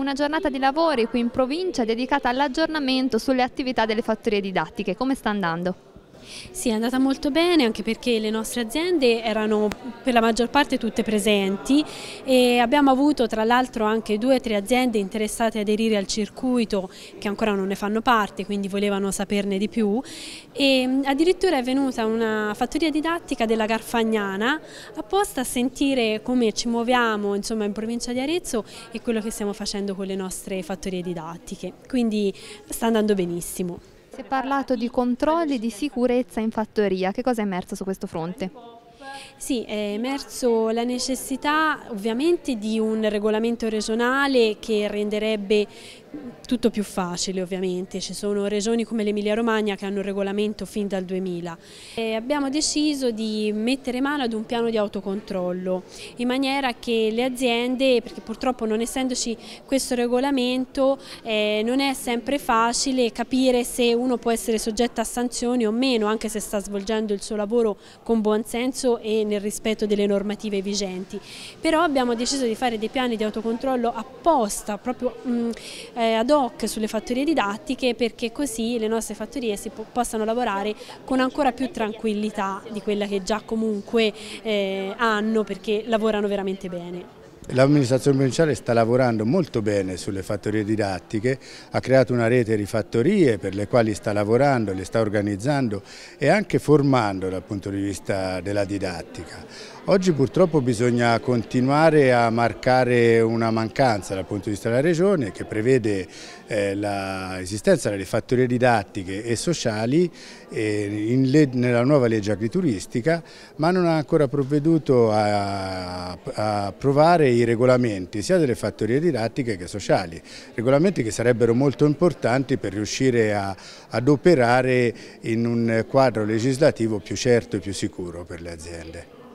una giornata di lavori qui in provincia dedicata all'aggiornamento sulle attività delle fattorie didattiche. Come sta andando? Sì, è andata molto bene anche perché le nostre aziende erano per la maggior parte tutte presenti e abbiamo avuto tra l'altro anche due o tre aziende interessate ad aderire al circuito che ancora non ne fanno parte, quindi volevano saperne di più e addirittura è venuta una fattoria didattica della Garfagnana apposta a sentire come ci muoviamo insomma, in provincia di Arezzo e quello che stiamo facendo con le nostre fattorie didattiche, quindi sta andando benissimo. Si è parlato di controlli di sicurezza in fattoria, che cosa è emerso su questo fronte? Sì, è emerso la necessità ovviamente di un regolamento regionale che renderebbe tutto più facile ovviamente, ci sono regioni come l'Emilia Romagna che hanno un regolamento fin dal 2000 e abbiamo deciso di mettere mano ad un piano di autocontrollo in maniera che le aziende, perché purtroppo non essendoci questo regolamento eh, non è sempre facile capire se uno può essere soggetto a sanzioni o meno anche se sta svolgendo il suo lavoro con buon senso e nel rispetto delle normative vigenti, però abbiamo deciso di fare dei piani di autocontrollo apposta proprio mh, mm, eh, ad hoc sulle fattorie didattiche perché così le nostre fattorie si po possano lavorare con ancora più tranquillità di quella che già comunque eh, hanno perché lavorano veramente bene. L'amministrazione provinciale sta lavorando molto bene sulle fattorie didattiche, ha creato una rete di fattorie per le quali sta lavorando, le sta organizzando e anche formando dal punto di vista della didattica. Oggi purtroppo bisogna continuare a marcare una mancanza dal punto di vista della Regione che prevede eh, l'esistenza delle fattorie didattiche e sociali eh, nella nuova legge agrituristica ma non ha ancora provveduto a, a provare i regolamenti sia delle fattorie didattiche che sociali, regolamenti che sarebbero molto importanti per riuscire a, ad operare in un quadro legislativo più certo e più sicuro per le aziende.